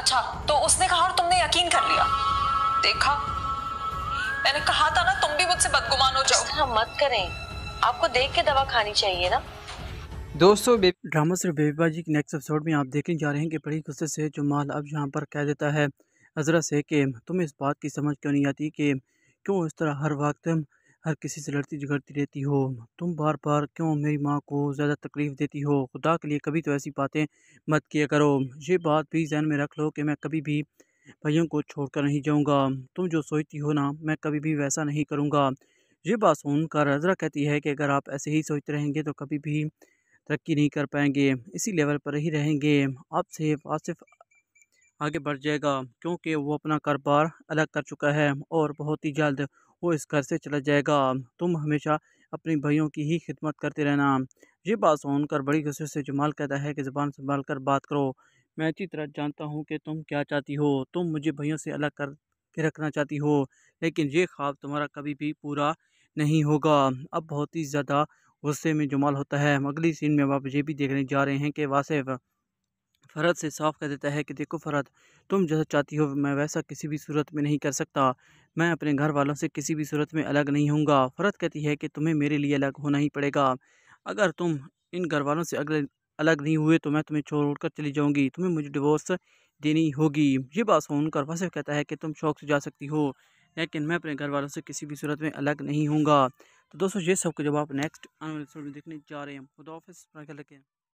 अच्छा तो उसने कहा और तुमने यकीन कर लिया देखा मैंने कहा था ना तुम भी मुझसे बदगुमान हो जाओ हाँ मत करें आपको देख के दवा खानी चाहिए ना दोस्तों ड्रामा सिर्फ बेबीबाजी के नेक्स्ट एपिसोड में आप देखने जा रहे हैं कि बड़ी गुस्से से जुमाल अब यहाँ पर कह देता है हजरा से कि तुम इस बात की समझ क्यों नहीं आती कि क्यों इस तरह हर वक्त हर किसी से लड़ती झगड़ती रहती हो तुम बार बार क्यों मेरी माँ को ज़्यादा तकलीफ़ देती हो खुदा के लिए कभी तो ऐसी बातें मत किया करो ये बात भी जहन में रख लो कि मैं कभी भी भाइयों को छोड़कर नहीं जाऊँगा तुम जो सोचती हो ना मैं कभी भी वैसा नहीं करूँगा ये बात सुनकर अजरा कहती है कि अगर आप ऐसे ही सोचते रहेंगे तो कभी भी तरक्की नहीं कर पाएंगे इसी लेवल पर ही रहेंगे आपसे आसिफ आगे बढ़ जाएगा क्योंकि वो अपना कारोबार अलग कर चुका है और बहुत ही जल्द वो इस घर से चला जाएगा तुम हमेशा अपने भाइयों की ही खिदमत करते रहना ये बात सुनकर बड़ी गुस्से से जमाल कहता है कि ज़बान संभाल कर बात करो मैं अच्छी तरह जानता हूँ कि तुम क्या चाहती हो तुम मुझे भाइयों से अलग कर के रखना चाहती हो लेकिन ये ख्वाब तुम्हारा कभी भी पूरा नहीं होगा अब बहुत ही ज़्यादा गुस्से में जमाल होता है अगली सीन में आप ये भी देखने जा रहे हैं कि वासेफ फ़रहद से साफ़ कह देता है कि देखो फ़रहद तुम जैसा चाहती हो मैं वैसा किसी भी सूरत में नहीं कर सकता मैं अपने घर वालों से किसी भी सूरत में अलग नहीं होऊंगा फ़रहद कहती है कि तुम्हें मेरे लिए अलग होना ही पड़ेगा अगर तुम इन घर वालों से अगले अलग नहीं हुए तो मैं तुम्हें छोड़ कर चली जाऊँगी तुम्हें मुझे डिवोर्स देनी होगी ये बात सुनकर वसीफ कहता है कि तुम शौक से जा सकती हो लेकिन मैं अपने घर वालों से किसी भी सूरत में अलग नहीं होऊंगा तो दोस्तों ये सब के जब आप नेक्स्ट आने वाले में देखने जा रहे हैं खुदाफिस रखें